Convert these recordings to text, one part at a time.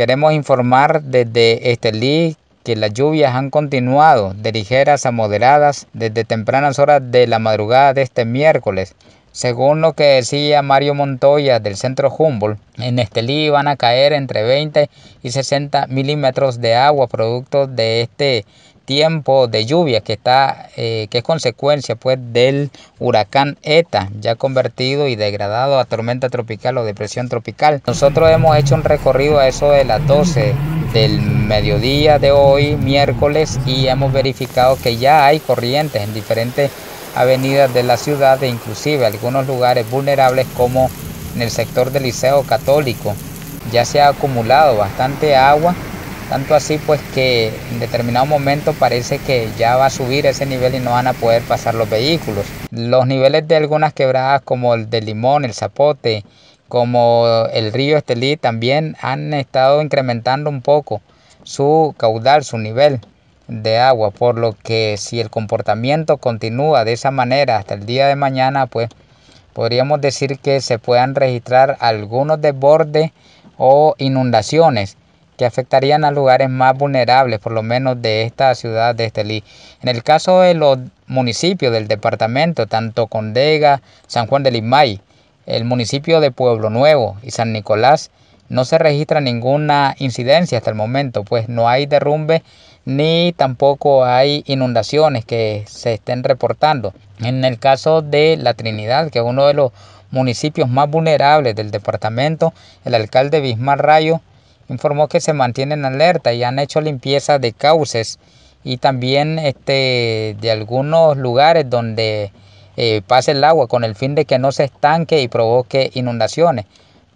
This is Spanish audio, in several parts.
Queremos informar desde Estelí que las lluvias han continuado de ligeras a moderadas desde tempranas horas de la madrugada de este miércoles. Según lo que decía Mario Montoya del centro Humboldt, en Estelí van a caer entre 20 y 60 milímetros de agua producto de este tiempo de lluvia que está eh, que es consecuencia pues del huracán ETA ya convertido y degradado a tormenta tropical o depresión tropical nosotros hemos hecho un recorrido a eso de las 12 del mediodía de hoy miércoles y hemos verificado que ya hay corrientes en diferentes avenidas de la ciudad e inclusive algunos lugares vulnerables como en el sector del liceo católico ya se ha acumulado bastante agua tanto así pues que en determinado momento parece que ya va a subir ese nivel y no van a poder pasar los vehículos. Los niveles de algunas quebradas como el de Limón, el Zapote, como el río Estelí también han estado incrementando un poco su caudal, su nivel de agua, por lo que si el comportamiento continúa de esa manera hasta el día de mañana, pues podríamos decir que se puedan registrar algunos desbordes o inundaciones que afectarían a lugares más vulnerables, por lo menos de esta ciudad de Estelí. En el caso de los municipios del departamento, tanto Condega, San Juan de Limay, el municipio de Pueblo Nuevo y San Nicolás, no se registra ninguna incidencia hasta el momento, pues no hay derrumbe ni tampoco hay inundaciones que se estén reportando. En el caso de La Trinidad, que es uno de los municipios más vulnerables del departamento, el alcalde Bismar Rayo informó que se mantienen alerta y han hecho limpieza de cauces y también este, de algunos lugares donde eh, pase el agua con el fin de que no se estanque y provoque inundaciones.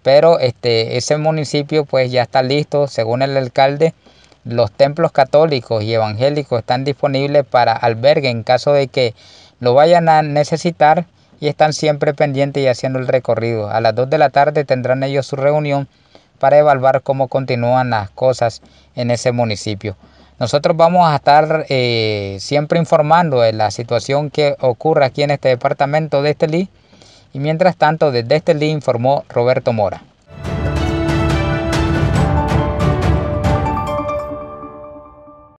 Pero este, ese municipio pues ya está listo, según el alcalde, los templos católicos y evangélicos están disponibles para albergue en caso de que lo vayan a necesitar y están siempre pendientes y haciendo el recorrido. A las 2 de la tarde tendrán ellos su reunión para evaluar cómo continúan las cosas en ese municipio. Nosotros vamos a estar eh, siempre informando de la situación que ocurre aquí en este departamento de Estelí. Y mientras tanto, desde Estelí informó Roberto Mora.